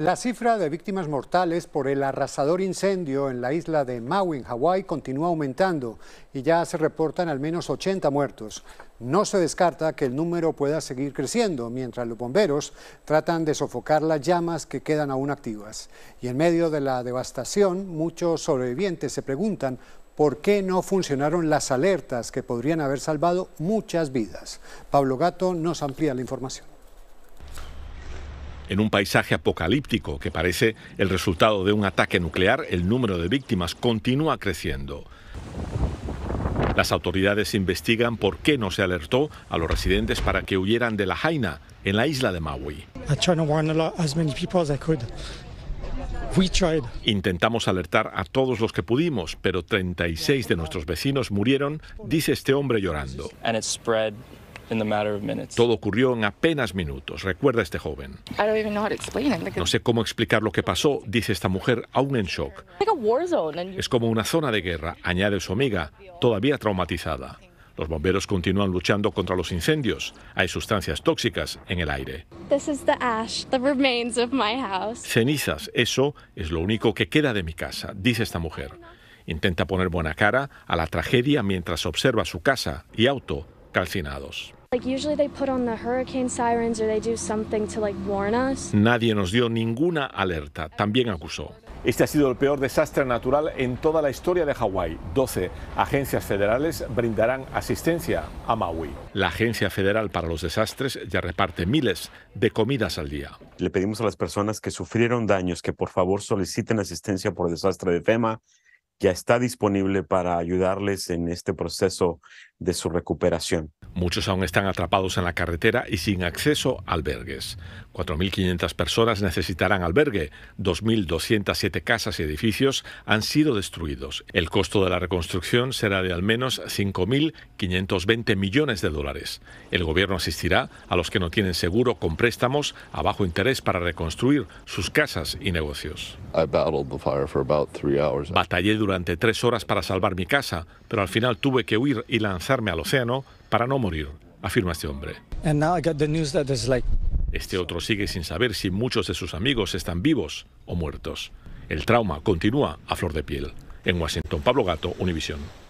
La cifra de víctimas mortales por el arrasador incendio en la isla de Maui, en Hawái, continúa aumentando y ya se reportan al menos 80 muertos. No se descarta que el número pueda seguir creciendo mientras los bomberos tratan de sofocar las llamas que quedan aún activas. Y en medio de la devastación, muchos sobrevivientes se preguntan por qué no funcionaron las alertas que podrían haber salvado muchas vidas. Pablo Gato nos amplía la información en un paisaje apocalíptico que parece el resultado de un ataque nuclear, el número de víctimas continúa creciendo. Las autoridades investigan por qué no se alertó a los residentes para que huyeran de la Jaina, en la isla de Maui. Intentamos alertar a todos los que pudimos, pero 36 de nuestros vecinos murieron, dice este hombre llorando. Todo ocurrió en apenas minutos, recuerda este joven. No sé cómo explicar lo que pasó, dice esta mujer aún en shock. Es como una zona de guerra, añade su amiga, todavía traumatizada. Los bomberos continúan luchando contra los incendios. Hay sustancias tóxicas en el aire. Cenizas, eso es lo único que queda de mi casa, dice esta mujer. Intenta poner buena cara a la tragedia mientras observa su casa y auto calcinados. Nadie nos dio ninguna alerta, también acusó. Este ha sido el peor desastre natural en toda la historia de Hawái. 12 agencias federales brindarán asistencia a Maui. La Agencia Federal para los Desastres ya reparte miles de comidas al día. Le pedimos a las personas que sufrieron daños que por favor soliciten asistencia por desastre de FEMA ya está disponible para ayudarles en este proceso de su recuperación. Muchos aún están atrapados en la carretera y sin acceso a albergues. 4.500 personas necesitarán albergue. 2.207 casas y edificios han sido destruidos. El costo de la reconstrucción será de al menos 5.520 millones de dólares. El gobierno asistirá a los que no tienen seguro con préstamos a bajo interés para reconstruir sus casas y negocios. Batallé durante tres horas para salvar mi casa, pero al final tuve que huir y lanzarme al océano para no morir, afirma este hombre. Este otro sigue sin saber si muchos de sus amigos están vivos o muertos. El trauma continúa a flor de piel. En Washington, Pablo Gato, Univisión.